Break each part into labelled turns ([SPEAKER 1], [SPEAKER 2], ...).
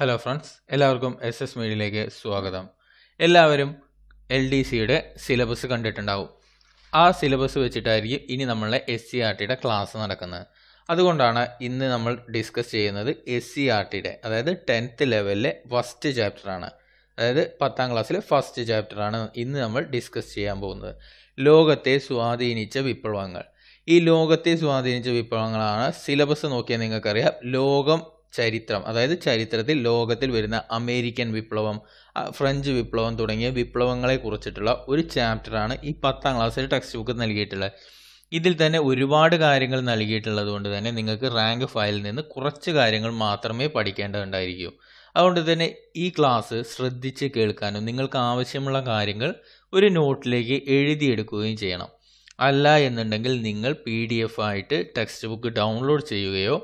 [SPEAKER 1] hello friends എല്ലാവർക്കും S S മീഡിയയിലേക്ക് സ്വാഗതം എല്ലാവരും എൽ ഡി സിയുടെ സിലബസ് കണ്ടിട്ടുണ്ടാവും ആ സിലബസ് വെച്ചിട്ടായിരിക്കും ഇനി നമ്മളെ എസ് സി ആർ ടിയുടെ ക്ലാസ് നടക്കുന്നത് അതുകൊണ്ടാണ് ഇന്ന് നമ്മൾ ഡിസ്കസ് ചെയ്യുന്നത് എസ് സി ആർ ടിയുടെ അതായത് ടെൻത്ത് ലെവലിലെ ഫസ്റ്റ് ചാപ്റ്ററാണ് അതായത് പത്താം ക്ലാസ്സിലെ ഫസ്റ്റ് ചാപ്റ്ററാണ് ഇന്ന് നമ്മൾ ഡിസ്കസ് ചെയ്യാൻ പോകുന്നത് ലോകത്തെ സ്വാധീനിച്ച വിപ്ലവങ്ങൾ ഈ ലോകത്തെ സ്വാധീനിച്ച വിപ്ലവങ്ങളാണ് സിലബസ് നോക്കിയാൽ നിങ്ങൾക്കറിയാം ലോകം ചരിത്രം അതായത് ചരിത്രത്തിൽ ലോകത്തിൽ വരുന്ന അമേരിക്കൻ വിപ്ലവം ഫ്രഞ്ച് വിപ്ലവം തുടങ്ങിയ വിപ്ലവങ്ങളെ കുറിച്ചിട്ടുള്ള ഒരു ചാപ്റ്ററാണ് ഈ പത്താം ക്ലാസ്സിൽ ടെക്സ്റ്റ് ബുക്ക് നൽകിയിട്ടുള്ളത് ഇതിൽ തന്നെ ഒരുപാട് കാര്യങ്ങൾ നൽകിയിട്ടുള്ളത് കൊണ്ട് തന്നെ നിങ്ങൾക്ക് റാങ്ക് ഫയലിൽ നിന്ന് കുറച്ച് കാര്യങ്ങൾ മാത്രമേ പഠിക്കേണ്ടതുണ്ടായിരിക്കൂ അതുകൊണ്ട് തന്നെ ഈ ക്ലാസ് ശ്രദ്ധിച്ച് കേൾക്കാനും നിങ്ങൾക്ക് ആവശ്യമുള്ള കാര്യങ്ങൾ ഒരു നോട്ടിലേക്ക് എഴുതിയെടുക്കുകയും ചെയ്യണം അല്ല എന്നുണ്ടെങ്കിൽ നിങ്ങൾ പി ഡി എഫ് ആയിട്ട് ടെക്സ്റ്റ് ബുക്ക് ഡൗൺലോഡ് ചെയ്യുകയോ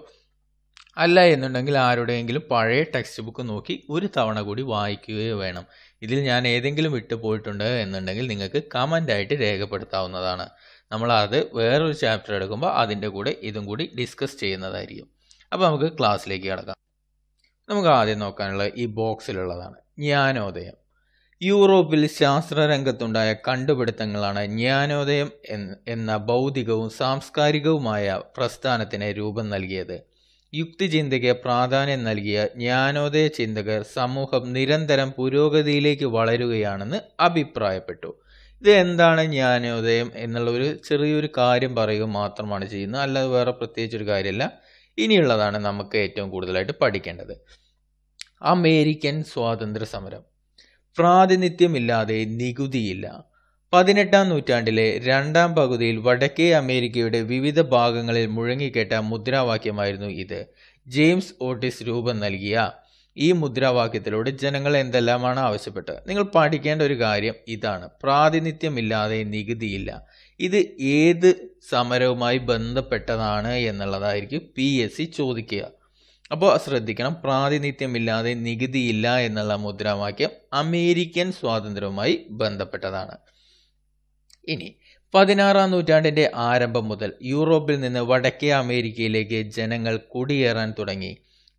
[SPEAKER 1] അല്ല എന്നുണ്ടെങ്കിൽ ആരുടെയെങ്കിലും പഴയ ടെക്സ്റ്റ് ബുക്ക് നോക്കി ഒരു തവണ കൂടി വായിക്കുകയോ വേണം ഇതിൽ ഞാൻ ഏതെങ്കിലും വിട്ടുപോയിട്ടുണ്ട് എന്നുണ്ടെങ്കിൽ നിങ്ങൾക്ക് കമൻ്റായിട്ട് രേഖപ്പെടുത്താവുന്നതാണ് നമ്മളത് വേറൊരു ചാപ്റ്റർ എടുക്കുമ്പോൾ അതിൻ്റെ കൂടെ ഇതും കൂടി ഡിസ്കസ് ചെയ്യുന്നതായിരിക്കും അപ്പോൾ നമുക്ക് ക്ലാസ്സിലേക്ക് കിടക്കാം നമുക്ക് ആദ്യം നോക്കാനുള്ള ഈ ബോക്സിലുള്ളതാണ് ജ്ഞാനോദയം യൂറോപ്പിൽ ശാസ്ത്രരംഗത്തുണ്ടായ കണ്ടുപിടുത്തങ്ങളാണ് ജ്ഞാനോദയം എന്ന ഭൗതികവും സാംസ്കാരികവുമായ പ്രസ്ഥാനത്തിന് രൂപം നൽകിയത് യുക്തിചിന്തയ്ക്ക് പ്രാധാന്യം നൽകിയ ജ്ഞാനോദയ ചിന്തകർ സമൂഹം നിരന്തരം പുരോഗതിയിലേക്ക് വളരുകയാണെന്ന് അഭിപ്രായപ്പെട്ടു ഇത് എന്താണ് ജ്ഞാനോദയം എന്നുള്ള ഒരു ചെറിയൊരു കാര്യം പറയുക മാത്രമാണ് ചെയ്യുന്നത് അല്ലാതെ വേറെ പ്രത്യേകിച്ചൊരു കാര്യമല്ല ഇനിയുള്ളതാണ് നമുക്ക് ഏറ്റവും കൂടുതലായിട്ട് പഠിക്കേണ്ടത് അമേരിക്കൻ സ്വാതന്ത്ര്യ സമരം പ്രാതിനിധ്യമില്ലാതെ നികുതിയില്ല പതിനെട്ടാം നൂറ്റാണ്ടിലെ രണ്ടാം പകുതിയിൽ വടക്കേ അമേരിക്കയുടെ വിവിധ ഭാഗങ്ങളിൽ മുഴങ്ങിക്കേട്ട മുദ്രാവാക്യമായിരുന്നു ഇത് ജെയിംസ് ഓട്ടിസ് രൂപം നൽകിയ ഈ മുദ്രാവാക്യത്തിലൂടെ ജനങ്ങൾ എന്തെല്ലാമാണ് ആവശ്യപ്പെട്ടത് നിങ്ങൾ പഠിക്കേണ്ട ഒരു കാര്യം ഇതാണ് പ്രാതിനിധ്യമില്ലാതെ നികുതിയില്ല ഇത് ഏത് സമരവുമായി ബന്ധപ്പെട്ടതാണ് എന്നുള്ളതായിരിക്കും പി എസ് സി ചോദിക്കുക അപ്പോൾ ശ്രദ്ധിക്കണം പ്രാതിനിധ്യമില്ലാതെ നികുതിയില്ല എന്നുള്ള മുദ്രാവാക്യം അമേരിക്കൻ സ്വാതന്ത്ര്യവുമായി ബന്ധപ്പെട്ടതാണ് ഇനി പതിനാറാം നൂറ്റാണ്ടിൻ്റെ ആരംഭം മുതൽ യൂറോപ്പിൽ നിന്ന് വടക്കേ അമേരിക്കയിലേക്ക് ജനങ്ങൾ കുടിയേറാൻ തുടങ്ങി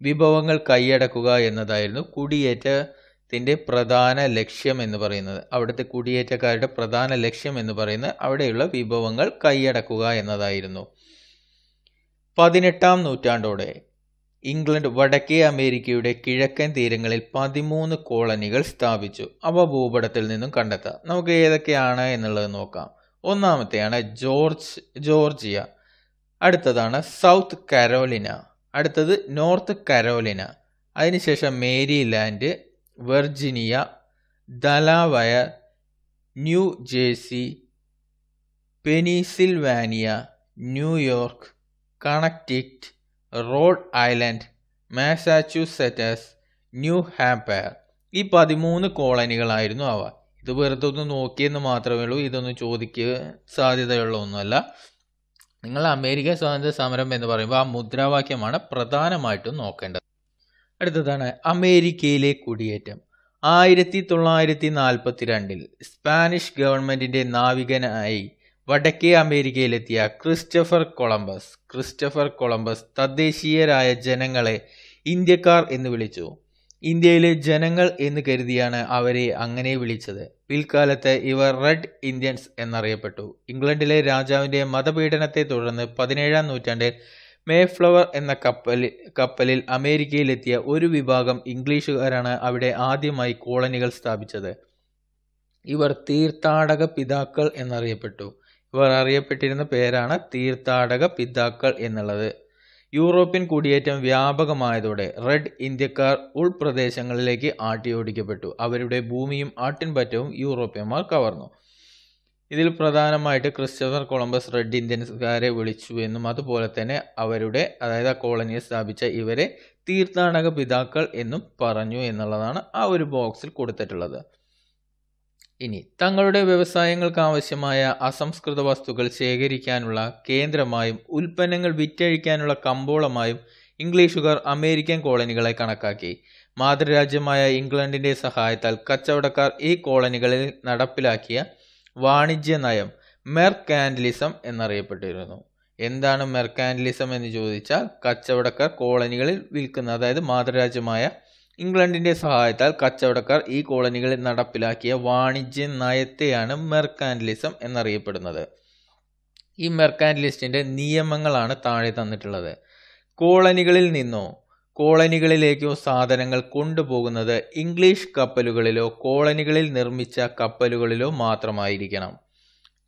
[SPEAKER 1] വിഭവങ്ങൾ കൈയടക്കുക എന്നതായിരുന്നു കുടിയേറ്റത്തിൻ്റെ പ്രധാന ലക്ഷ്യം എന്ന് പറയുന്നത് അവിടുത്തെ കുടിയേറ്റക്കാരുടെ പ്രധാന ലക്ഷ്യം എന്ന് പറയുന്നത് അവിടെയുള്ള വിഭവങ്ങൾ കൈയടക്കുക എന്നതായിരുന്നു പതിനെട്ടാം നൂറ്റാണ്ടോടെ ഇംഗ്ലണ്ട് വടക്കേ അമേരിക്കയുടെ കിഴക്കൻ തീരങ്ങളിൽ പതിമൂന്ന് കോളനികൾ സ്ഥാപിച്ചു അവ ഭൂപടത്തിൽ നിന്നും കണ്ടെത്താം നമുക്ക് ഏതൊക്കെയാണ് എന്നുള്ളത് നോക്കാം ഒന്നാമത്തെയാണ് ജോർജ് ജോർജിയ അടുത്തതാണ് സൗത്ത് കരോലിന അടുത്തത് നോർത്ത് കരോലിന അതിനുശേഷം Maryland Virginia Delaware New Jersey Pennsylvania New York Connecticut Rhode Island Massachusetts New Hampshire ഈ പതിമൂന്ന് കോളനികളായിരുന്നു അവ ഇത് വെറുതെ ഒന്ന് നോക്കിയെന്ന് മാത്രമേ ഉള്ളൂ ഇതൊന്നും ചോദിക്കുക സാധ്യതയുള്ള ഒന്നുമല്ല നിങ്ങൾ അമേരിക്കൻ സ്വാതന്ത്ര്യ സമരം എന്ന് പറയുമ്പോൾ ആ മുദ്രാവാക്യമാണ് പ്രധാനമായിട്ടും നോക്കേണ്ടത് അടുത്തതാണ് അമേരിക്കയിലെ കുടിയേറ്റം ആയിരത്തി തൊള്ളായിരത്തി നാൽപ്പത്തി രണ്ടിൽ സ്പാനിഷ് ഗവൺമെൻറ്റിൻ്റെ നാവികനായി വടക്കേ അമേരിക്കയിലെത്തിയ ക്രിസ്റ്റഫർ കൊളംബസ് ക്രിസ്റ്റഫർ കൊളംബസ് തദ്ദേശീയരായ ജനങ്ങളെ ഇന്ത്യക്കാർ എന്ന് വിളിച്ചു ഇന്ത്യയിലെ ജനങ്ങൾ എന്ന് കരുതിയാണ് അവരെ അങ്ങനെ വിളിച്ചത് പിൽക്കാലത്ത് ഇവർ റെഡ് ഇന്ത്യൻസ് എന്നറിയപ്പെട്ടു ഇംഗ്ലണ്ടിലെ രാജാവിൻ്റെ മതപീഡനത്തെ തുടർന്ന് പതിനേഴാം നൂറ്റാണ്ടിൽ മേഫ്ലവർ എന്ന കപ്പലിൽ കപ്പലിൽ അമേരിക്കയിലെത്തിയ ഒരു വിഭാഗം ഇംഗ്ലീഷുകാരാണ് അവിടെ ആദ്യമായി കോളനികൾ സ്ഥാപിച്ചത് ഇവർ തീർത്ഥാടക പിതാക്കൾ എന്നറിയപ്പെട്ടു ഇവർ അറിയപ്പെട്ടിരുന്ന പേരാണ് തീർത്ഥാടക പിതാക്കൾ എന്നുള്ളത് യൂറോപ്യൻ കുടിയേറ്റം വ്യാപകമായതോടെ റെഡ് ഇന്ത്യക്കാർ ഉൾപ്രദേശങ്ങളിലേക്ക് ആട്ടിയോടിക്കപ്പെട്ടു അവരുടെ ഭൂമിയും ആട്ടിൻപറ്റവും യൂറോപ്യന്മാർ കവർന്നു ഇതിൽ പ്രധാനമായിട്ട് ക്രിസ്റ്റഫർ കൊളംബസ് റെഡ് ഇന്ത്യൻസുകാരെ വിളിച്ചു എന്നും അതുപോലെ തന്നെ അവരുടെ അതായത് ആ കോളനിയെ സ്ഥാപിച്ച ഇവരെ തീർത്ഥാടക പിതാക്കൾ എന്നും പറഞ്ഞു എന്നുള്ളതാണ് ആ ഒരു ബോക്സിൽ കൊടുത്തിട്ടുള്ളത് ഇനി തങ്ങളുടെ വ്യവസായങ്ങൾക്ക് ആവശ്യമായ അസംസ്കൃത വസ്തുക്കൾ ശേഖരിക്കാനുള്ള കേന്ദ്രമായും ഉൽപ്പന്നങ്ങൾ വിറ്റഴിക്കാനുള്ള കമ്പോളമായും ഇംഗ്ലീഷുകാർ അമേരിക്കൻ കോളനികളെ കണക്കാക്കി മാതൃരാജ്യമായ ഇംഗ്ലണ്ടിൻ്റെ സഹായത്താൽ കച്ചവടക്കാർ ഈ കോളനികളിൽ നടപ്പിലാക്കിയ വാണിജ്യ നയം മെർക്കാൻഡലിസം എന്നറിയപ്പെട്ടിരുന്നു എന്താണ് മെർക്കാൻഡലിസം എന്ന് ചോദിച്ചാൽ കച്ചവടക്കാർ കോളനികളിൽ വിൽക്കുന്ന അതായത് മാതൃരാജ്യമായ ഇംഗ്ലണ്ടിൻ്റെ സഹായത്താൽ കച്ചവടക്കാർ ഈ കോളനികളിൽ നടപ്പിലാക്കിയ വാണിജ്യ നയത്തെയാണ് മെർക്കാൻഡലിസം എന്നറിയപ്പെടുന്നത് ഈ മെർക്കാൻഡലിസ്റ്റിൻ്റെ നിയമങ്ങളാണ് താഴെ തന്നിട്ടുള്ളത് കോളനികളിൽ നിന്നോ കോളനികളിലേക്കോ സാധനങ്ങൾ കൊണ്ടുപോകുന്നത് ഇംഗ്ലീഷ് കപ്പലുകളിലോ കോളനികളിൽ നിർമ്മിച്ച കപ്പലുകളിലോ മാത്രമായിരിക്കണം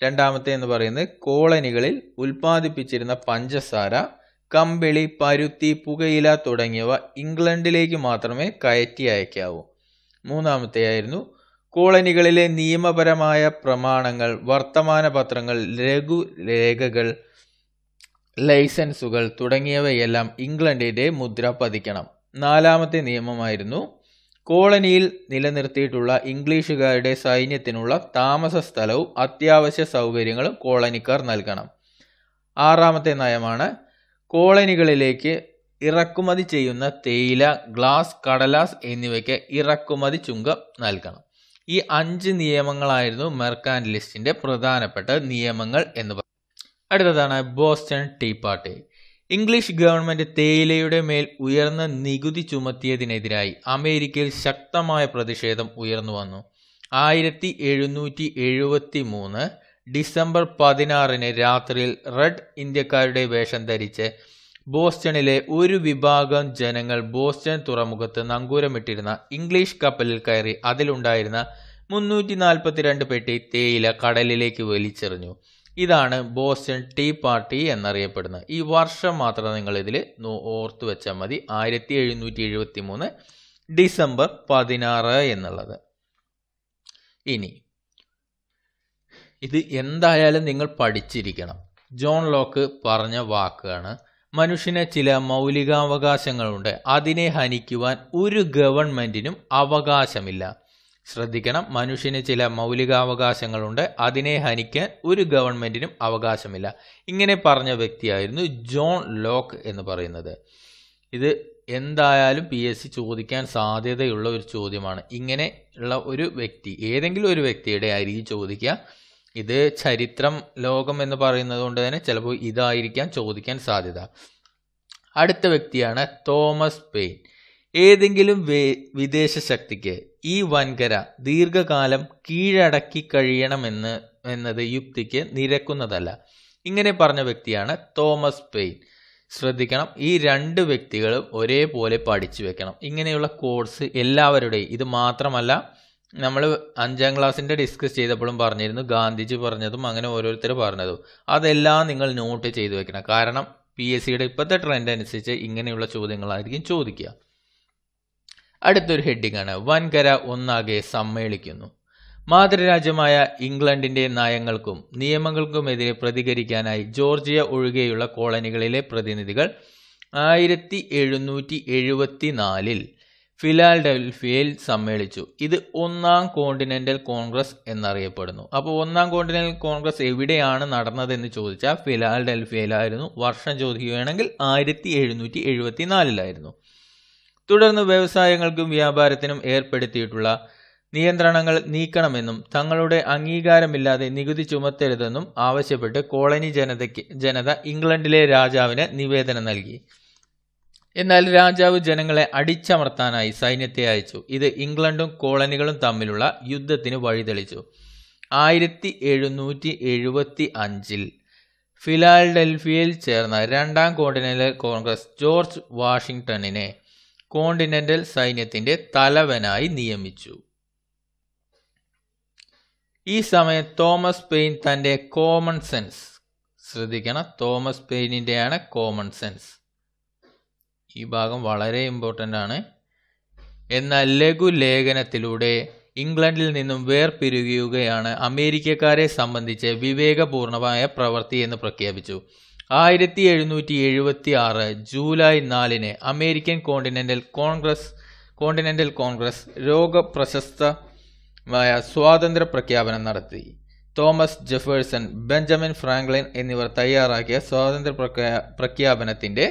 [SPEAKER 1] രണ്ടാമത്തെ എന്ന് പറയുന്നത് കോളനികളിൽ ഉൽപ്പാദിപ്പിച്ചിരുന്ന പഞ്ചസാര കമ്പിളി പരുത്തി പുകയില തുടങ്ങിയവ ഇംഗ്ലണ്ടിലേക്ക് മാത്രമേ കയറ്റി അയക്കാവൂ മൂന്നാമത്തെയായിരുന്നു കോളനികളിലെ നിയമപരമായ പ്രമാണങ്ങൾ വർത്തമാന പത്രങ്ങൾ ലഘുരേഖകൾ ലൈസൻസുകൾ തുടങ്ങിയവയെല്ലാം ഇംഗ്ലണ്ടിൻ്റെ മുദ്ര പതിക്കണം നാലാമത്തെ നിയമമായിരുന്നു കോളനിയിൽ നിലനിർത്തിയിട്ടുള്ള ഇംഗ്ലീഷുകാരുടെ സൈന്യത്തിനുള്ള താമസ സ്ഥലവും അത്യാവശ്യ സൗകര്യങ്ങളും കോളനിക്കാർ നൽകണം ആറാമത്തെ നയമാണ് കോളനികളിലേക്ക് ഇറക്കുമതി ചെയ്യുന്ന തേയില ഗ്ലാസ് കടലാസ് എന്നിവയ്ക്ക് ഇറക്കുമതി ചുങ്കം നൽകണം ഈ അഞ്ച് നിയമങ്ങളായിരുന്നു മെർക്കാൻഡ് ലിസ്റ്റിൻ്റെ പ്രധാനപ്പെട്ട നിയമങ്ങൾ എന്ന് പറയുന്നത് അടുത്തതാണ് Boston tea party English government തേയിലയുടെ മേൽ ഉയർന്ന നികുതി ചുമത്തിയതിനെതിരായി അമേരിക്കയിൽ ശക്തമായ പ്രതിഷേധം ഉയർന്നു വന്നു ആയിരത്തി എഴുന്നൂറ്റി എഴുപത്തി മൂന്ന് ഡിസംബർ പതിനാറിന് രാത്രിയിൽ റെഡ് ഇന്ത്യക്കാരുടെ വേഷം ധരിച്ച് ബോസ്റ്റണിലെ ഒരു വിഭാഗം ജനങ്ങൾ ബോസ്റ്റൺ തുറമുഖത്ത് നങ്കൂരമിട്ടിരുന്ന ഇംഗ്ലീഷ് കപ്പലിൽ കയറി അതിലുണ്ടായിരുന്ന മുന്നൂറ്റി നാൽപ്പത്തിരണ്ട് പെട്ടി തേയില കടലിലേക്ക് വലിച്ചെറിഞ്ഞു ഇതാണ് ബോസ്റ്റൺ ടീ പാർട്ടി എന്നറിയപ്പെടുന്നത് ഈ വർഷം മാത്രം നിങ്ങൾ ഇതിൽ ഓർത്തു വെച്ചാൽ മതി ആയിരത്തി എഴുന്നൂറ്റി എഴുപത്തി മൂന്ന് ഡിസംബർ പതിനാറ് എന്നുള്ളത് ഇനി ഇത് എന്തായാലും നിങ്ങൾ പഠിച്ചിരിക്കണം ജോൺ ലോക്ക് പറഞ്ഞ വാക്കാണ് മനുഷ്യന് ചില മൗലികാവകാശങ്ങളുണ്ട് അതിനെ ഹനിക്കുവാൻ ഒരു ഗവൺമെന്റിനും അവകാശമില്ല ശ്രദ്ധിക്കണം മനുഷ്യന് ചില മൗലികാവകാശങ്ങളുണ്ട് അതിനെ ഹനിക്കാൻ ഒരു ഗവൺമെന്റിനും അവകാശമില്ല ഇങ്ങനെ പറഞ്ഞ വ്യക്തിയായിരുന്നു ജോൺ ലോക്ക് എന്ന് പറയുന്നത് ഇത് എന്തായാലും പി എസ് സി ചോദിക്കാൻ സാധ്യതയുള്ള ഒരു ചോദ്യമാണ് ഇങ്ങനെ ഉള്ള ഒരു വ്യക്തി ഏതെങ്കിലും ഒരു വ്യക്തിയുടെ ആയിരിക്കും ചോദിക്കുക ഇത് ചരിത്രം ലോകം എന്ന് പറയുന്നത് കൊണ്ട് തന്നെ ചിലപ്പോൾ ഇതായിരിക്കാൻ ചോദിക്കാൻ സാധ്യത അടുത്ത വ്യക്തിയാണ് തോമസ് പെയിൻ ഏതെങ്കിലും വിദേശ ശക്തിക്ക് ഈ വൻകര ദീർഘകാലം കീഴടക്കി കഴിയണമെന്ന് എന്നത് യുക്തിക്ക് നിരക്കുന്നതല്ല ഇങ്ങനെ പറഞ്ഞ വ്യക്തിയാണ് തോമസ് പെയിൻ ശ്രദ്ധിക്കണം ഈ രണ്ട് വ്യക്തികളും ഒരേപോലെ പഠിച്ചു വെക്കണം ഇങ്ങനെയുള്ള കോഴ്സ് എല്ലാവരുടെയും ഇത് മാത്രമല്ല നമ്മൾ അഞ്ചാം ക്ലാസ്സിൻ്റെ ഡിസ്കസ് ചെയ്തപ്പോഴും പറഞ്ഞിരുന്നു ഗാന്ധിജി പറഞ്ഞതും അങ്ങനെ ഓരോരുത്തർ പറഞ്ഞതും അതെല്ലാം നിങ്ങൾ നോട്ട് ചെയ്തു വെക്കണം കാരണം പി എസ് സിയുടെ ഇപ്പോഴത്തെ ട്രെൻഡ് അനുസരിച്ച് ഇങ്ങനെയുള്ള ചോദ്യങ്ങളായിരിക്കും ചോദിക്കുക അടുത്തൊരു ആണ് വൻകര ഒന്നാകെ സമ്മേളിക്കുന്നു മാതൃരാജ്യമായ ഇംഗ്ലണ്ടിന്റെ നയങ്ങൾക്കും നിയമങ്ങൾക്കുമെതിരെ പ്രതികരിക്കാനായി ജോർജിയ ഒഴികെയുള്ള കോളനികളിലെ പ്രതിനിധികൾ ആയിരത്തി എഴുന്നൂറ്റി നാലിൽ ഫിലാൽഡൽഫിയയിൽ സമ്മേളിച്ചു ഇത് ഒന്നാം കോണ്ടിനെൻ്റൽ കോൺഗ്രസ് എന്നറിയപ്പെടുന്നു അപ്പോൾ ഒന്നാം കോണ്ടിനെൻ്റൽ കോൺഗ്രസ് എവിടെയാണ് നടന്നതെന്ന് ചോദിച്ചാൽ ഫിലാൽഡൽഫിയയിലായിരുന്നു വർഷം ചോദിക്കുകയാണെങ്കിൽ ആയിരത്തി എഴുന്നൂറ്റി എഴുപത്തി നാലിലായിരുന്നു തുടർന്ന് വ്യവസായങ്ങൾക്കും വ്യാപാരത്തിനും ഏർപ്പെടുത്തിയിട്ടുള്ള നിയന്ത്രണങ്ങൾ നീക്കണമെന്നും തങ്ങളുടെ അംഗീകാരമില്ലാതെ നികുതി ചുമത്തരുതെന്നും ആവശ്യപ്പെട്ട് കോളനി ജനതയ്ക്ക് ജനത ഇംഗ്ലണ്ടിലെ രാജാവിന് നിവേദനം നൽകി എന്നാൽ രാജാവ് ജനങ്ങളെ അടിച്ചമർത്താനായി സൈന്യത്തെ അയച്ചു ഇത് ഇംഗ്ലണ്ടും കോളനികളും തമ്മിലുള്ള യുദ്ധത്തിന് വഴിതെളിച്ചു ആയിരത്തി എഴുന്നൂറ്റി എഴുപത്തി അഞ്ചിൽ ഫിലാഡൽഫിയയിൽ ചേർന്ന രണ്ടാം കോണ്ടിനെ കോൺഗ്രസ് ജോർജ് വാഷിംഗ്ടണിനെ കോണ്ടിനെൻ്റൽ സൈന്യത്തിൻ്റെ തലവനായി നിയമിച്ചു ഈ സമയം തോമസ് പെയിൻ തൻ്റെ കോമൺ സെൻസ് ശ്രദ്ധിക്കണം തോമസ് പെയിനിൻ്റെയാണ് കോമൺ സെൻസ് ഈ ഭാഗം വളരെ ഇമ്പോർട്ടൻ്റ് ആണ് എന്നാൽ ലഘു ലേഖനത്തിലൂടെ ഇംഗ്ലണ്ടിൽ നിന്നും വേർപിരിയുകയാണ് അമേരിക്കക്കാരെ സംബന്ധിച്ച് വിവേകപൂർണമായ പ്രവൃത്തി എന്ന് പ്രഖ്യാപിച്ചു ആയിരത്തി എഴുന്നൂറ്റി എഴുപത്തി ആറ് ജൂലൈ നാലിന് American continental Congress continental Congress രോഗപ്രശസ്തമായ സ്വാതന്ത്ര്യ പ്രഖ്യാപനം നടത്തി തോമസ് ജെഫേഴ്സൺ ബെഞ്ചമിൻ ഫ്രാങ്ക്ലിൻ എന്നിവർ തയ്യാറാക്കിയ സ്വാതന്ത്ര്യ പ്രഖ്യാപനത്തിൻ്റെ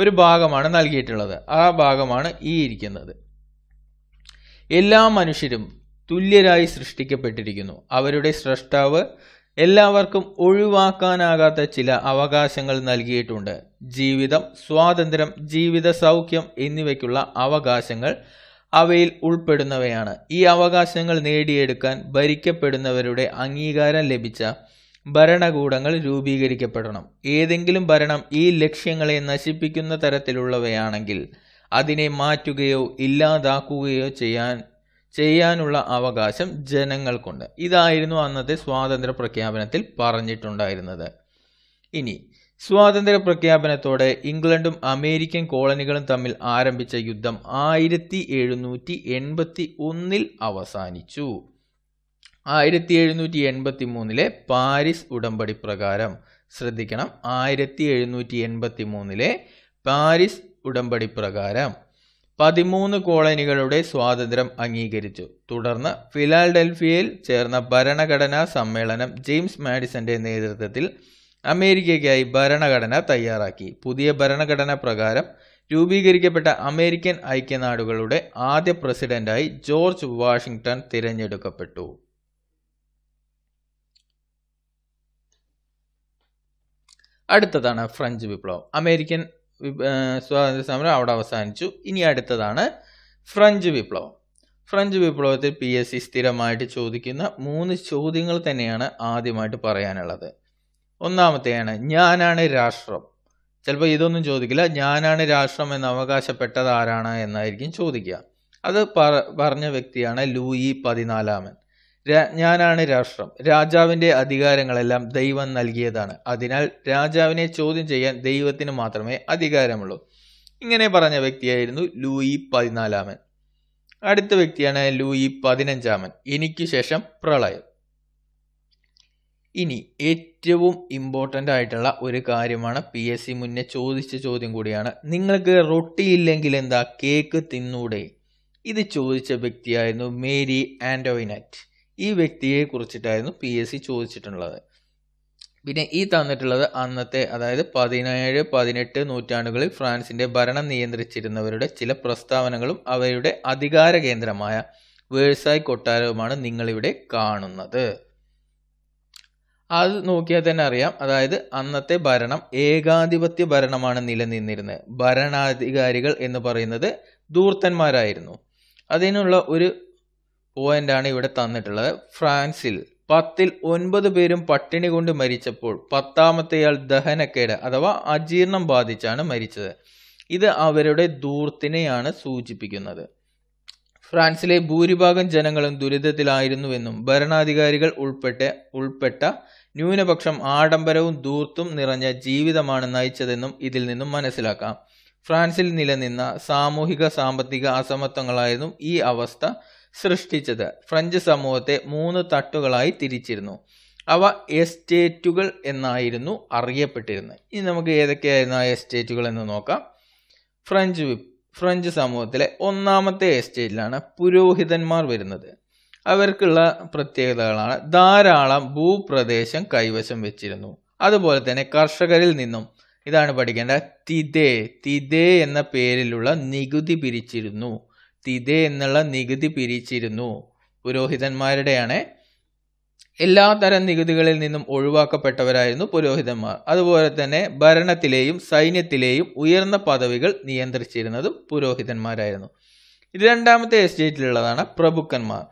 [SPEAKER 1] ഒരു ഭാഗമാണ് നൽകിയിട്ടുള്ളത് ആ ഭാഗമാണ് ഈ ഇരിക്കുന്നത് എല്ലാ മനുഷ്യരും തുല്യരായി സൃഷ്ടിക്കപ്പെട്ടിരിക്കുന്നു അവരുടെ സ്രഷ്ടാവ് എല്ലാവർക്കും ഒഴിവാക്കാനാകാത്ത ചില അവകാശങ്ങൾ നൽകിയിട്ടുണ്ട് ജീവിതം സ്വാതന്ത്ര്യം ജീവിത സൗഖ്യം എന്നിവയ്ക്കുള്ള അവകാശങ്ങൾ അവയിൽ ഉൾപ്പെടുന്നവയാണ് ഈ അവകാശങ്ങൾ നേടിയെടുക്കാൻ ഭരിക്കപ്പെടുന്നവരുടെ അംഗീകാരം ലഭിച്ച ഭരണകൂടങ്ങൾ രൂപീകരിക്കപ്പെടണം ഏതെങ്കിലും ഭരണം ഈ ലക്ഷ്യങ്ങളെ നശിപ്പിക്കുന്ന തരത്തിലുള്ളവയാണെങ്കിൽ അതിനെ മാറ്റുകയോ ഇല്ലാതാക്കുകയോ ചെയ്യാൻ ചെയ്യാനുള്ള അവകാശം ജനങ്ങൾക്കുണ്ട് ഇതായിരുന്നു അന്നത്തെ സ്വാതന്ത്ര്യ പ്രഖ്യാപനത്തിൽ പറഞ്ഞിട്ടുണ്ടായിരുന്നത് ഇനി സ്വാതന്ത്ര്യ പ്രഖ്യാപനത്തോടെ ഇംഗ്ലണ്ടും അമേരിക്കൻ കോളനികളും തമ്മിൽ ആരംഭിച്ച യുദ്ധം ആയിരത്തി എഴുന്നൂറ്റി എൺപത്തി ഒന്നിൽ അവസാനിച്ചു ആയിരത്തി എഴുന്നൂറ്റി എൺപത്തി മൂന്നിലെ പാരീസ് ഉടമ്പടി പ്രകാരം ശ്രദ്ധിക്കണം ആയിരത്തി എഴുന്നൂറ്റി എൺപത്തി മൂന്നിലെ പാരീസ് ഉടമ്പടി പ്രകാരം പതിമൂന്ന് കോളനികളുടെ സ്വാതന്ത്ര്യം അംഗീകരിച്ചു തുടർന്ന് ഫിലാഡൽഫിയയിൽ ചേർന്ന ഭരണഘടനാ സമ്മേളനം ജെയിംസ് മാഡിസന്റെ നേതൃത്വത്തിൽ അമേരിക്കയ്ക്കായി ഭരണഘടന തയ്യാറാക്കി പുതിയ ഭരണഘടന പ്രകാരം രൂപീകരിക്കപ്പെട്ട അമേരിക്കൻ ഐക്യനാടുകളുടെ ആദ്യ പ്രസിഡന്റായി ജോർജ് വാഷിംഗ്ടൺ തിരഞ്ഞെടുക്കപ്പെട്ടു അടുത്തതാണ് ഫ്രഞ്ച് വിപ്ലവം അമേരിക്കൻ സ്വാതന്ത്ര്യ സമരം അവിടെ അവസാനിച്ചു ഇനി അടുത്തതാണ് ഫ്രഞ്ച് വിപ്ലവം ഫ്രഞ്ച് വിപ്ലവത്തിൽ പി എസ് സി സ്ഥിരമായിട്ട് ചോദിക്കുന്ന മൂന്ന് ചോദ്യങ്ങൾ തന്നെയാണ് ആദ്യമായിട്ട് പറയാനുള്ളത് ഒന്നാമത്തെയാണ് ഞാനാണ് രാഷ്ട്രം ചിലപ്പോൾ ഇതൊന്നും ചോദിക്കില്ല ഞാനാണ് രാഷ്ട്രം എന്ന് അവകാശപ്പെട്ടത് ആരാണ് എന്നായിരിക്കും ചോദിക്കുക അത് പറഞ്ഞ വ്യക്തിയാണ് ലൂയി പതിനാലാമൻ ഞാനാണ് രാഷ്ട്രം രാജാവിൻ്റെ അധികാരങ്ങളെല്ലാം ദൈവം നൽകിയതാണ് അതിനാൽ രാജാവിനെ ചോദ്യം ചെയ്യാൻ ദൈവത്തിന് മാത്രമേ അധികാരമുള്ളൂ ഇങ്ങനെ പറഞ്ഞ വ്യക്തിയായിരുന്നു ലൂയി പതിനാലാമൻ അടുത്ത വ്യക്തിയാണ് ലൂയി പതിനഞ്ചാമൻ എനിക്ക് ശേഷം പ്രളയം ഇനി ഏറ്റവും ഇമ്പോർട്ടൻ്റ് ആയിട്ടുള്ള ഒരു കാര്യമാണ് പി എസ് സി മുന്നേ ചോദിച്ച ചോദ്യം കൂടിയാണ് നിങ്ങൾക്ക് റൊട്ടി ഇല്ലെങ്കിൽ എന്താ കേക്ക് തിന്നൂടെ ഇത് ചോദിച്ച വ്യക്തിയായിരുന്നു മേരി ആൻഡോയിനറ്റ് ഈ വ്യക്തിയെ കുറിച്ചിട്ടായിരുന്നു പി എസ് സി ചോദിച്ചിട്ടുള്ളത് പിന്നെ ഈ തന്നിട്ടുള്ളത് അന്നത്തെ അതായത് പതിനേഴ് പതിനെട്ട് നൂറ്റാണ്ടുകളിൽ ഫ്രാൻസിൻ്റെ ഭരണം നിയന്ത്രിച്ചിരുന്നവരുടെ ചില പ്രസ്താവനകളും അവയുടെ അധികാര കേന്ദ്രമായ വേഴ്സായ് കൊട്ടാരവുമാണ് നിങ്ങളിവിടെ കാണുന്നത് അത് നോക്കിയാൽ തന്നെ അറിയാം അതായത് അന്നത്തെ ഭരണം ഏകാധിപത്യ ഭരണമാണ് നിലനിന്നിരുന്നത് ഭരണാധികാരികൾ എന്ന് പറയുന്നത് ദൂർത്തന്മാരായിരുന്നു അതിനുള്ള ഒരു ആണ് ഇവിടെ തന്നിട്ടുള്ളത് ഫ്രാൻസിൽ പത്തിൽ ഒൻപത് പേരും പട്ടിണി കൊണ്ട് മരിച്ചപ്പോൾ പത്താമത്തെയാൾ ദഹനക്കേട് അഥവാ അജീർണം ബാധിച്ചാണ് മരിച്ചത് ഇത് അവരുടെ ദൂർത്തിനെയാണ് സൂചിപ്പിക്കുന്നത് ഫ്രാൻസിലെ ഭൂരിഭാഗം ജനങ്ങളും ദുരിതത്തിലായിരുന്നുവെന്നും ഭരണാധികാരികൾ ഉൾപ്പെട്ട ഉൾപ്പെട്ട ന്യൂനപക്ഷം ആഡംബരവും ദൂർത്തും നിറഞ്ഞ ജീവിതമാണ് നയിച്ചതെന്നും ഇതിൽ നിന്നും മനസ്സിലാക്കാം ഫ്രാൻസിൽ നിലനിന്ന സാമൂഹിക സാമ്പത്തിക അസമത്വങ്ങളായിരുന്നു ഈ അവസ്ഥ സൃഷ്ടിച്ചത് ഫ്രഞ്ച് സമൂഹത്തെ മൂന്ന് തട്ടുകളായി തിരിച്ചിരുന്നു അവ എസ്റ്റേറ്റുകൾ എന്നായിരുന്നു അറിയപ്പെട്ടിരുന്നത് ഇനി നമുക്ക് ഏതൊക്കെയായിരുന്നു ആ എസ്റ്റേറ്റുകൾ എന്ന് നോക്കാം ഫ്രഞ്ച് ഫ്രഞ്ച് സമൂഹത്തിലെ ഒന്നാമത്തെ എസ്റ്റേറ്റിലാണ് പുരോഹിതന്മാർ വരുന്നത് അവർക്കുള്ള പ്രത്യേകതകളാണ് ധാരാളം ഭൂപ്രദേശം കൈവശം വെച്ചിരുന്നു അതുപോലെ തന്നെ കർഷകരിൽ നിന്നും ഇതാണ് പഠിക്കേണ്ട തിതേ തിതേ എന്ന പേരിലുള്ള നികുതി പിരിച്ചിരുന്നു തിതേ എന്നുള്ള നികുതി പിരിച്ചിരുന്നു പുരോഹിതന്മാരുടെയാണ് എല്ലാ തരം നികുതികളിൽ നിന്നും ഒഴിവാക്കപ്പെട്ടവരായിരുന്നു പുരോഹിതന്മാർ അതുപോലെ തന്നെ ഭരണത്തിലെയും സൈന്യത്തിലെയും ഉയർന്ന പദവികൾ നിയന്ത്രിച്ചിരുന്നതും പുരോഹിതന്മാരായിരുന്നു രണ്ടാമത്തെ എസ്റ്റേറ്റിലുള്ളതാണ് പ്രഭുക്കന്മാർ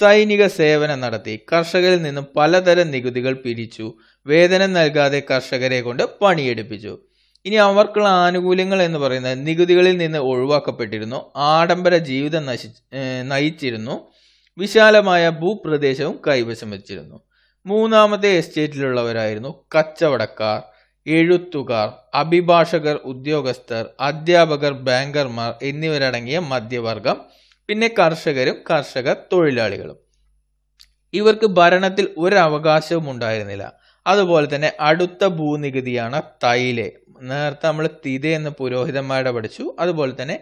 [SPEAKER 1] സൈനിക സേവനം നടത്തി കർഷകരിൽ നിന്നും പലതരം നികുതികൾ പിരിച്ചു വേതനം നൽകാതെ കർഷകരെ കൊണ്ട് പണിയെടുപ്പിച്ചു ഇനി അവർക്കുള്ള ആനുകൂല്യങ്ങൾ എന്ന് പറയുന്നത് നികുതികളിൽ നിന്ന് ഒഴിവാക്കപ്പെട്ടിരുന്നു ആഡംബര ജീവിതം നശി നയിച്ചിരുന്നു വിശാലമായ ഭൂപ്രദേശവും കൈവശം വച്ചിരുന്നു മൂന്നാമത്തെ എസ്റ്റേറ്റിലുള്ളവരായിരുന്നു കച്ചവടക്കാർ എഴുത്തുകാർ അഭിഭാഷകർ ഉദ്യോഗസ്ഥർ അധ്യാപകർ ബാങ്കർമാർ എന്നിവരടങ്ങിയ മധ്യവർഗം പിന്നെ കർഷകരും കർഷക തൊഴിലാളികളും ഇവർക്ക് ഭരണത്തിൽ ഒരു അവകാശവും ഉണ്ടായിരുന്നില്ല അതുപോലെ തന്നെ അടുത്ത ഭൂനികുതിയാണ് തൈലെ നേരത്തെ നമ്മൾ തിതെ എന്ന പുരോഹിതന്മാരുടെ പഠിച്ചു അതുപോലെ തന്നെ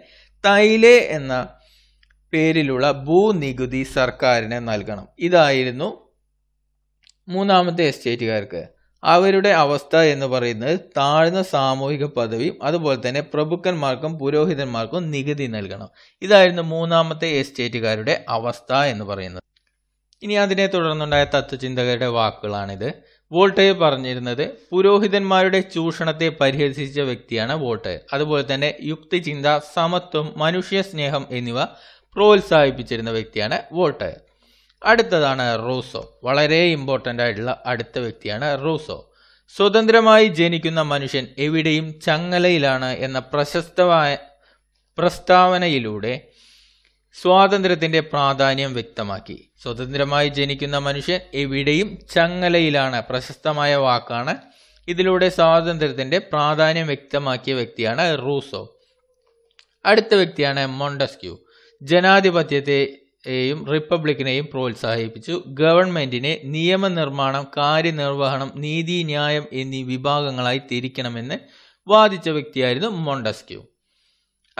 [SPEAKER 1] തൈലെ എന്ന പേരിലുള്ള ഭൂനികുതി സർക്കാരിന് നൽകണം ഇതായിരുന്നു മൂന്നാമത്തെ എസ്റ്റേറ്റുകാർക്ക് അവരുടെ അവസ്ഥ എന്ന് പറയുന്നത് താഴ്ന്ന സാമൂഹിക പദവിയും അതുപോലെ തന്നെ പ്രഭുക്കന്മാർക്കും പുരോഹിതന്മാർക്കും നികുതി നൽകണം ഇതായിരുന്നു മൂന്നാമത്തെ എസ്റ്റേറ്റുകാരുടെ അവസ്ഥ എന്ന് പറയുന്നത് ഇനി അതിനെ തുടർന്നുണ്ടായ തത്വചിന്തകരുടെ വാക്കുകളാണിത് വോൾട്ടേജ് പറഞ്ഞിരുന്നത് പുരോഹിതന്മാരുടെ ചൂഷണത്തെ പരിഹസിച്ച വ്യക്തിയാണ് വോൾട്ടേജ് അതുപോലെ തന്നെ യുക്തിചിന്ത സമത്വം മനുഷ്യസ്നേഹം എന്നിവ പ്രോത്സാഹിപ്പിച്ചിരുന്ന വ്യക്തിയാണ് വോൾട്ടേജ് അടുത്തതാണ് റൂസോ വളരെ ഇമ്പോർട്ടൻ്റ് ആയിട്ടുള്ള അടുത്ത വ്യക്തിയാണ് റൂസോ സ്വതന്ത്രമായി ജനിക്കുന്ന മനുഷ്യൻ എവിടെയും ചങ്ങലയിലാണ് എന്ന പ്രശസ്തമായ പ്രസ്താവനയിലൂടെ സ്വാതന്ത്ര്യത്തിന്റെ പ്രാധാന്യം വ്യക്തമാക്കി സ്വതന്ത്രമായി ജനിക്കുന്ന മനുഷ്യൻ എവിടെയും ചങ്ങലയിലാണ് പ്രശസ്തമായ വാക്കാണ് ഇതിലൂടെ സ്വാതന്ത്ര്യത്തിന്റെ പ്രാധാന്യം വ്യക്തമാക്കിയ വ്യക്തിയാണ് റൂസോ അടുത്ത വ്യക്തിയാണ് മൊണ്ടസ്ക്യൂ ജനാധിപത്യത്തെയും റിപ്പബ്ലിക്കിനെയും പ്രോത്സാഹിപ്പിച്ചു ഗവൺമെന്റിനെ നിയമനിർമ്മാണം കാര്യനിർവഹണം നീതി ന്യായം എന്നീ വിഭാഗങ്ങളായി തിരിക്കണമെന്ന് വാദിച്ച വ്യക്തിയായിരുന്നു മൊണ്ടസ്ക്യൂ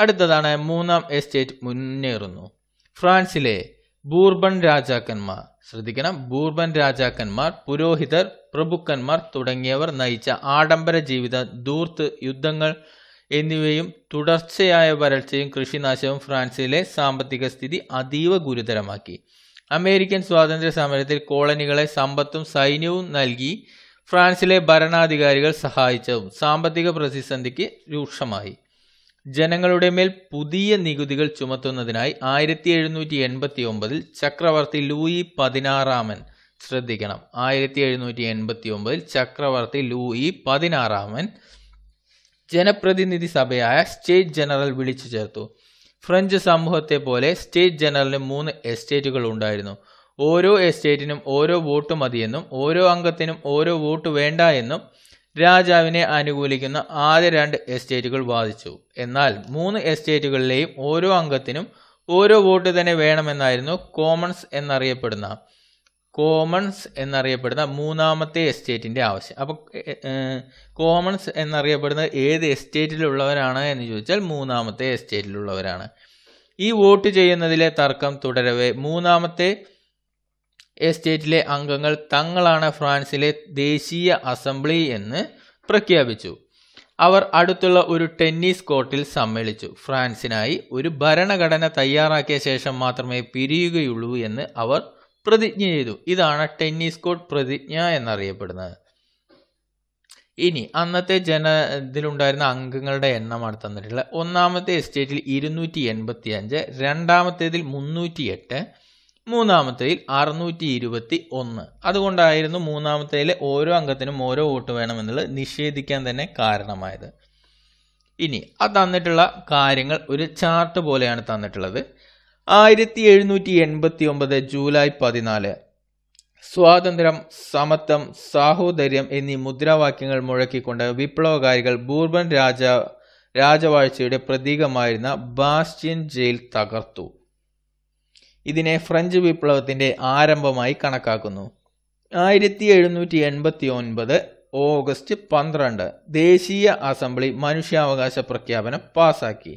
[SPEAKER 1] അടുത്തതാണ് മൂന്നാം എസ്റ്റേറ്റ് മുന്നേറുന്നു ഫ്രാൻസിലെ ബൂർബൺ രാജാക്കന്മാർ ശ്രദ്ധിക്കണം ബൂർബൻ രാജാക്കന്മാർ പുരോഹിതർ പ്രഭുക്കന്മാർ തുടങ്ങിയവർ നയിച്ച ആഡംബര ജീവിതം ദൂർത്ത് യുദ്ധങ്ങൾ എന്നിവയും തുടർച്ചയായ വരൾച്ചയും കൃഷിനാശവും ഫ്രാൻസിലെ സാമ്പത്തിക സ്ഥിതി അതീവ ഗുരുതരമാക്കി അമേരിക്കൻ സ്വാതന്ത്ര്യ സമരത്തിൽ കോളനികളെ സമ്പത്തും സൈന്യവും നൽകി ഫ്രാൻസിലെ ഭരണാധികാരികൾ സഹായിച്ചതും സാമ്പത്തിക പ്രതിസന്ധിക്ക് രൂക്ഷമായി ജനങ്ങളുടെ മേൽ പുതിയ നികുതികൾ ചുമത്തുന്നതിനായി ആയിരത്തി എഴുന്നൂറ്റി എൺപത്തി ഒമ്പതിൽ ചക്രവർത്തി ലൂയി പതിനാറാമൻ ശ്രദ്ധിക്കണം ആയിരത്തി എഴുന്നൂറ്റി എൺപത്തി ഒമ്പതിൽ ചക്രവർത്തി ലൂയി പതിനാറാമൻ ജനപ്രതിനിധി സഭയായ സ്റ്റേറ്റ് ജനറൽ വിളിച്ചു ചേർത്തു ഫ്രഞ്ച് സമൂഹത്തെ പോലെ സ്റ്റേറ്റ് ജനറലിന് മൂന്ന് എസ്റ്റേറ്റുകൾ ഉണ്ടായിരുന്നു ഓരോ എസ്റ്റേറ്റിനും ഓരോ വോട്ട് മതിയെന്നും ഓരോ അംഗത്തിനും ഓരോ വോട്ട് വേണ്ട എന്നും രാജാവിനെ അനുകൂലിക്കുന്ന ആദ്യ രണ്ട് എസ്റ്റേറ്റുകൾ വാദിച്ചു എന്നാൽ മൂന്ന് എസ്റ്റേറ്റുകളിലെയും ഓരോ അംഗത്തിനും ഓരോ വോട്ട് തന്നെ വേണമെന്നായിരുന്നു കോമൺസ് എന്നറിയപ്പെടുന്ന കോമൺസ് എന്നറിയപ്പെടുന്ന മൂന്നാമത്തെ എസ്റ്റേറ്റിൻ്റെ ആവശ്യം അപ്പോൾ കോമൺസ് എന്നറിയപ്പെടുന്ന ഏത് എസ്റ്റേറ്റിലുള്ളവരാണ് എന്ന് ചോദിച്ചാൽ മൂന്നാമത്തെ എസ്റ്റേറ്റിലുള്ളവരാണ് ഈ വോട്ട് ചെയ്യുന്നതിലെ തർക്കം തുടരവേ മൂന്നാമത്തെ എസ്റ്റേറ്റിലെ അംഗങ്ങൾ തങ്ങളാണ് ഫ്രാൻസിലെ ദേശീയ അസംബ്ലി എന്ന് പ്രഖ്യാപിച്ചു അവർ അടുത്തുള്ള ഒരു ടെന്നീസ് കോർട്ടിൽ സമ്മേളിച്ചു ഫ്രാൻസിനായി ഒരു ഭരണഘടന തയ്യാറാക്കിയ ശേഷം മാത്രമേ പിരിയുകയുള്ളൂ എന്ന് അവർ പ്രതിജ്ഞ ചെയ്തു ഇതാണ് ടെന്നീസ് കോർട്ട് പ്രതിജ്ഞ എന്നറിയപ്പെടുന്നത് ഇനി അന്നത്തെ ജന ഇതിലുണ്ടായിരുന്ന അംഗങ്ങളുടെ എണ്ണമാണ് തന്നിട്ടുള്ളത് ഒന്നാമത്തെ എസ്റ്റേറ്റിൽ ഇരുന്നൂറ്റി എൺപത്തി അഞ്ച് രണ്ടാമത്തേതിൽ മുന്നൂറ്റി എട്ട് മൂന്നാമത്തേതിൽ അറുന്നൂറ്റി ഇരുപത്തി ഒന്ന് അതുകൊണ്ടായിരുന്നു മൂന്നാമത്തേതിലെ ഓരോ അംഗത്തിനും ഓരോ വോട്ട് വേണമെന്നുള്ളത് നിഷേധിക്കാൻ തന്നെ കാരണമായത് ഇനി ആ തന്നിട്ടുള്ള കാര്യങ്ങൾ ഒരു ചാർട്ട് പോലെയാണ് തന്നിട്ടുള്ളത് ആയിരത്തി എഴുന്നൂറ്റി എൺപത്തി ഒമ്പത് ജൂലൈ പതിനാല് സ്വാതന്ത്ര്യം സമത്വം സാഹോദര്യം എന്നീ മുദ്രാവാക്യങ്ങൾ മുഴക്കിക്കൊണ്ട് വിപ്ലവകാരികൾ ബൂർബൻ രാജ രാജവാഴ്ചയുടെ പ്രതീകമായിരുന്ന ബാസ്റ്റിയൻ ജയിൽ തകർത്തു ഇതിനെ ഫ്രഞ്ച് വിപ്ലവത്തിൻ്റെ ആരംഭമായി കണക്കാക്കുന്നു ആയിരത്തി എഴുന്നൂറ്റി എൺപത്തി ഒൻപത് ഓഗസ്റ്റ് പന്ത്രണ്ട് ദേശീയ അസംബ്ലി മനുഷ്യാവകാശ പ്രഖ്യാപനം പാസാക്കി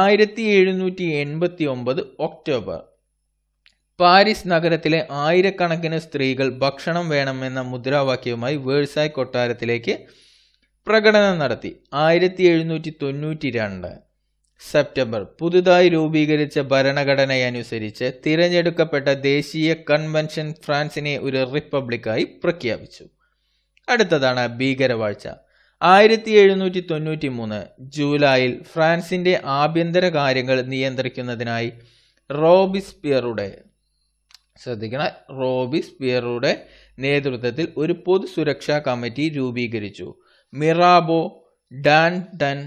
[SPEAKER 1] ആയിരത്തി എഴുന്നൂറ്റി എൺപത്തി ഒമ്പത് ഒക്ടോബർ പാരീസ് നഗരത്തിലെ ആയിരക്കണക്കിന് സ്ത്രീകൾ ഭക്ഷണം വേണമെന്ന മുദ്രാവാക്യവുമായി വേഴ്സായ് കൊട്ടാരത്തിലേക്ക് പ്രകടനം നടത്തി ആയിരത്തി എഴുന്നൂറ്റി തൊണ്ണൂറ്റി രണ്ട് സെപ്റ്റംബർ പുതുതായി രൂപീകരിച്ച ഭരണഘടനയനുസരിച്ച് തിരഞ്ഞെടുക്കപ്പെട്ട ദേശീയ കൺവെൻഷൻ ഫ്രാൻസിനെ ഒരു റിപ്പബ്ലിക്കായി പ്രഖ്യാപിച്ചു അടുത്തതാണ് ഭീകരവാഴ്ച ആയിരത്തി എഴുന്നൂറ്റി തൊണ്ണൂറ്റി മൂന്ന് ജൂലൈയിൽ ഫ്രാൻസിന്റെ ആഭ്യന്തര കാര്യങ്ങൾ നിയന്ത്രിക്കുന്നതിനായി റോബിസ്പിയറുടെ ശ്രദ്ധിക്കണം റോബിസ്പിയറുടെ നേതൃത്വത്തിൽ ഒരു പൊതു സുരക്ഷാ കമ്മിറ്റി രൂപീകരിച്ചു മിറാബോ ഡാൻ ഡൻ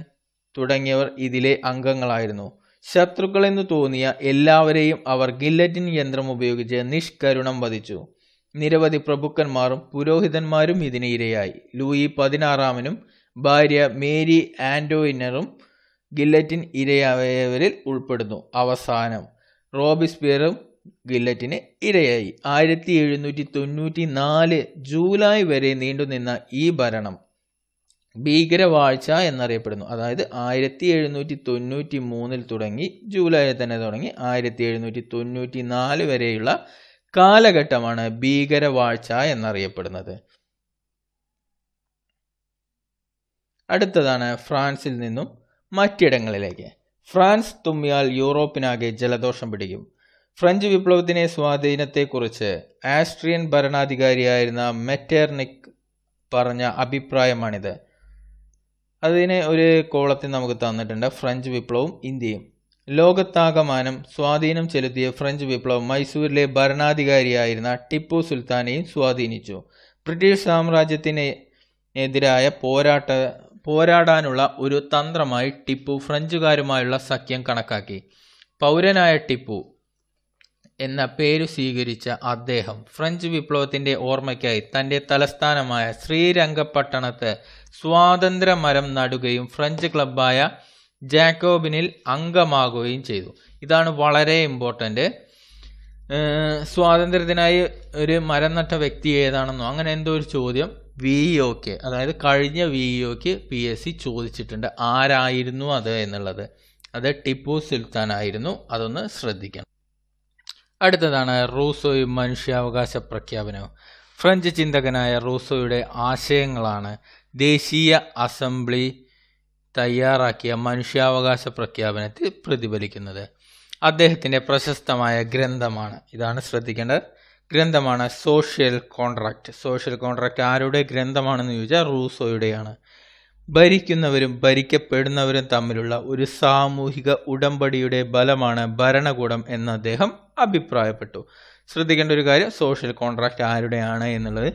[SPEAKER 1] തുടങ്ങിയവർ ഇതിലെ അംഗങ്ങളായിരുന്നു ശത്രുക്കളെന്നു തോന്നിയ എല്ലാവരെയും അവർ ഗില്ലറ്റിൻ യന്ത്രം ഉപയോഗിച്ച് നിഷ്കരുണം വധിച്ചു നിരവധി പ്രഭുക്കന്മാരും പുരോഹിതന്മാരും ഇതിന് ഇരയായി ലൂയി പതിനാറാമനും ഭാര്യ മേരി ആൻഡോയിനറും ഗില്ലറ്റിൻ ഇരയായവരിൽ ഉൾപ്പെടുന്നു അവസാനം റോബിസ്പിയറും ഗില്ലറ്റിന് ഇരയായി ആയിരത്തി എഴുന്നൂറ്റി തൊണ്ണൂറ്റി നാല് ജൂലൈ വരെ നീണ്ടുനിന്ന ഈ ഭരണം ഭീകരവാഴ്ച എന്നറിയപ്പെടുന്നു അതായത് ആയിരത്തി എഴുന്നൂറ്റി തൊണ്ണൂറ്റി മൂന്നിൽ തുടങ്ങി ജൂലൈയിൽ തന്നെ തുടങ്ങി ആയിരത്തി എഴുന്നൂറ്റി തൊണ്ണൂറ്റി നാല് വരെയുള്ള കാലഘട്ടമാണ് ഭീകരവാഴ്ച എന്നറിയപ്പെടുന്നത് അടുത്തതാണ് ഫ്രാൻസിൽ നിന്നും മറ്റിടങ്ങളിലേക്ക് ഫ്രാൻസ് തുമ്മിയാൽ യൂറോപ്പിനാകെ ജലദോഷം പിടിക്കും ഫ്രഞ്ച് വിപ്ലവത്തിനെ സ്വാധീനത്തെക്കുറിച്ച് ആസ്ട്രിയൻ ഭരണാധികാരിയായിരുന്ന മെറ്റേർണിക് പറഞ്ഞ അഭിപ്രായമാണിത് അതിന് ഒരു കോളത്തിൽ നമുക്ക് തന്നിട്ടുണ്ട് ഫ്രഞ്ച് വിപ്ലവം ഇന്ത്യയും ലോകത്താകമാനം സ്വാധീനം ചെലുത്തിയ ഫ്രഞ്ച് വിപ്ലവം മൈസൂരിലെ ഭരണാധികാരിയായിരുന്ന ടിപ്പു സുൽത്താനെയും സ്വാധീനിച്ചു ബ്രിട്ടീഷ് സാമ്രാജ്യത്തിന് എതിരായ പോരാട്ട പോരാടാനുള്ള ഒരു തന്ത്രമായി ടിപ്പു ഫ്രഞ്ചുകാരുമായുള്ള സഖ്യം കണക്കാക്കി പൗരനായ ടിപ്പു എന്ന പേരു സ്വീകരിച്ച അദ്ദേഹം ഫ്രഞ്ച് വിപ്ലവത്തിൻ്റെ ഓർമ്മയ്ക്കായി തൻ്റെ തലസ്ഥാനമായ ശ്രീരംഗപട്ടണത്ത് സ്വാതന്ത്ര്യ മരം നടുകയും ഫ്രഞ്ച് ക്ലബ്ബായ ജാക്കോബിനിൽ അംഗമാകുകയും ചെയ്തു ഇതാണ് വളരെ ഇമ്പോർട്ടൻ്റ് സ്വാതന്ത്ര്യത്തിനായി ഒരു മരം നട്ട വ്യക്തി ഏതാണെന്നോ അങ്ങനെ എന്തോ ഒരു ചോദ്യം വി ഒക്ക് അതായത് കഴിഞ്ഞ വി ഒക്ക് പി എസ് സി ചോദിച്ചിട്ടുണ്ട് ആരായിരുന്നു അത് എന്നുള്ളത് അത് ടിപ്പു സുൽത്താൻ ആയിരുന്നു അതൊന്ന് ശ്രദ്ധിക്കണം അടുത്തതാണ് റൂസോയും മനുഷ്യാവകാശ പ്രഖ്യാപനം ഫ്രഞ്ച് ചിന്തകനായ റൂസോയുടെ ആശയങ്ങളാണ് ദേശീയ അസംബ്ലി തയ്യാറാക്കിയ മനുഷ്യാവകാശ പ്രഖ്യാപനത്തിൽ പ്രതിഫലിക്കുന്നത് അദ്ദേഹത്തിൻ്റെ പ്രശസ്തമായ ഗ്രന്ഥമാണ് ഇതാണ് ശ്രദ്ധിക്കേണ്ട ഗ്രന്ഥമാണ് സോഷ്യൽ കോൺട്രാക്റ്റ് സോഷ്യൽ കോൺട്രാക്റ്റ് ആരുടെ ഗ്രന്ഥമാണെന്ന് ചോദിച്ചാൽ റൂസോയുടെയാണ് ഭരിക്കുന്നവരും ഭരിക്കപ്പെടുന്നവരും തമ്മിലുള്ള ഒരു സാമൂഹിക ഉടമ്പടിയുടെ ബലമാണ് ഭരണകൂടം എന്ന് അദ്ദേഹം അഭിപ്രായപ്പെട്ടു ശ്രദ്ധിക്കേണ്ട ഒരു കാര്യം സോഷ്യൽ കോൺട്രാക്റ്റ് ആരുടെയാണ് എന്നുള്ളത്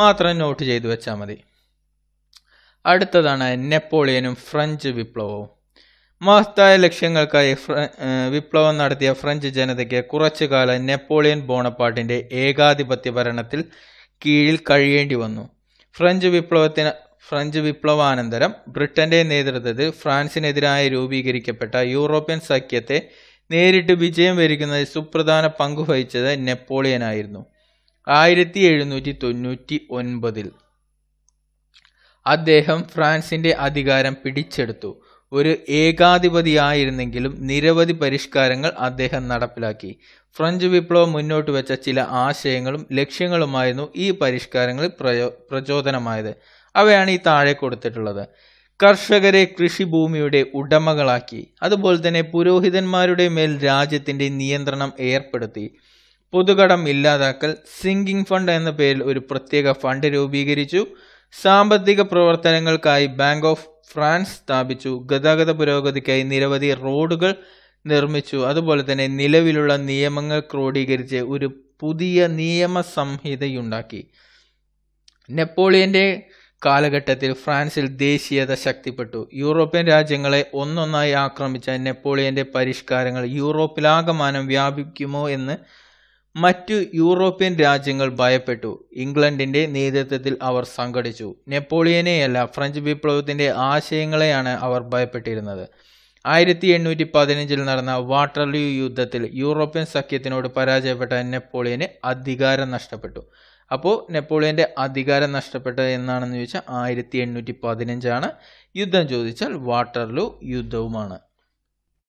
[SPEAKER 1] മാത്രം നോട്ട് ചെയ്തു വെച്ചാൽ മതി അടുത്തതാണ് നെപ്പോളിയനും ഫ്രഞ്ച് വിപ്ലവവും മഹത്തായ ലക്ഷ്യങ്ങൾക്കായി വിപ്ലവം നടത്തിയ ഫ്രഞ്ച് ജനതയ്ക്ക് കുറച്ചു കാലം നെപ്പോളിയൻ ബോണപ്പാട്ടിൻ്റെ ഏകാധിപത്യ ഭരണത്തിൽ കീഴിൽ കഴിയേണ്ടി വന്നു ഫ്രഞ്ച് വിപ്ലവത്തിന് ഫ്രഞ്ച് വിപ്ലവാനന്തരം ബ്രിട്ടന്റെ നേതൃത്വത്തിൽ ഫ്രാൻസിനെതിരായി രൂപീകരിക്കപ്പെട്ട യൂറോപ്യൻ സഖ്യത്തെ നേരിട്ട് വിജയം വരിക്കുന്നതിൽ സുപ്രധാന പങ്കു വഹിച്ചത് നെപ്പോളിയനായിരുന്നു ആയിരത്തി എഴുന്നൂറ്റി തൊണ്ണൂറ്റി ഒൻപതിൽ അദ്ദേഹം ഫ്രാൻസിന്റെ അധികാരം പിടിച്ചെടുത്തു ഒരു ഏകാധിപതിയായിരുന്നെങ്കിലും നിരവധി പരിഷ്കാരങ്ങൾ അദ്ദേഹം നടപ്പിലാക്കി ഫ്രഞ്ച് വിപ്ലവം മുന്നോട്ട് വെച്ച ചില ആശയങ്ങളും ലക്ഷ്യങ്ങളുമായിരുന്നു ഈ പരിഷ്കാരങ്ങളിൽ പ്രചോദനമായത് അവയാണ് ഈ താഴെ കൊടുത്തിട്ടുള്ളത് കർഷകരെ കൃഷിഭൂമിയുടെ ഉടമകളാക്കി അതുപോലെ തന്നെ പുരോഹിതന്മാരുടെ മേൽ രാജ്യത്തിൻ്റെ നിയന്ത്രണം ഏർപ്പെടുത്തി പൊതുകടം ഇല്ലാതാക്കൽ സിങ്കിങ് ഫണ്ട് എന്ന പേരിൽ ഒരു പ്രത്യേക ഫണ്ട് രൂപീകരിച്ചു സാമ്പത്തിക പ്രവർത്തനങ്ങൾക്കായി ബാങ്ക് ഓഫ് ഫ്രാൻസ് സ്ഥാപിച്ചു ഗതാഗത പുരോഗതിക്കായി നിരവധി റോഡുകൾ നിർമ്മിച്ചു അതുപോലെ തന്നെ നിലവിലുള്ള നിയമങ്ങൾ ക്രോഡീകരിച്ച് ഒരു പുതിയ നിയമ സംഹിതയുണ്ടാക്കി നെപ്പോളിയൻ്റെ കാലഘട്ടത്തിൽ ഫ്രാൻസിൽ ദേശീയത ശക്തിപ്പെട്ടു യൂറോപ്യൻ രാജ്യങ്ങളെ ഒന്നൊന്നായി ആക്രമിച്ച നെപ്പോളിയന്റെ പരിഷ്കാരങ്ങൾ യൂറോപ്പിലാകമാനം വ്യാപിക്കുമോ എന്ന് മറ്റു യൂറോപ്യൻ രാജ്യങ്ങൾ ഭയപ്പെട്ടു ഇംഗ്ലണ്ടിന്റെ നേതൃത്വത്തിൽ അവർ സംഘടിച്ചു നെപ്പോളിയനെയല്ല ഫ്രഞ്ച് വിപ്ലവത്തിന്റെ ആശയങ്ങളെയാണ് അവർ ഭയപ്പെട്ടിരുന്നത് ആയിരത്തി എണ്ണൂറ്റി പതിനഞ്ചിൽ നടന്ന വാട്ടർലൂ യുദ്ധത്തിൽ യൂറോപ്യൻ സഖ്യത്തിനോട് പരാജയപ്പെട്ട നെപ്പോളിയന് അധികാരം നഷ്ടപ്പെട്ടു അപ്പോൾ നെപ്പോളിയൻ്റെ അധികാരം നഷ്ടപ്പെട്ടത് എന്നാണെന്ന് ചോദിച്ചാൽ ആയിരത്തി എണ്ണൂറ്റി പതിനഞ്ചാണ് യുദ്ധം ചോദിച്ചാൽ വാട്ടർലൂ യുദ്ധവുമാണ്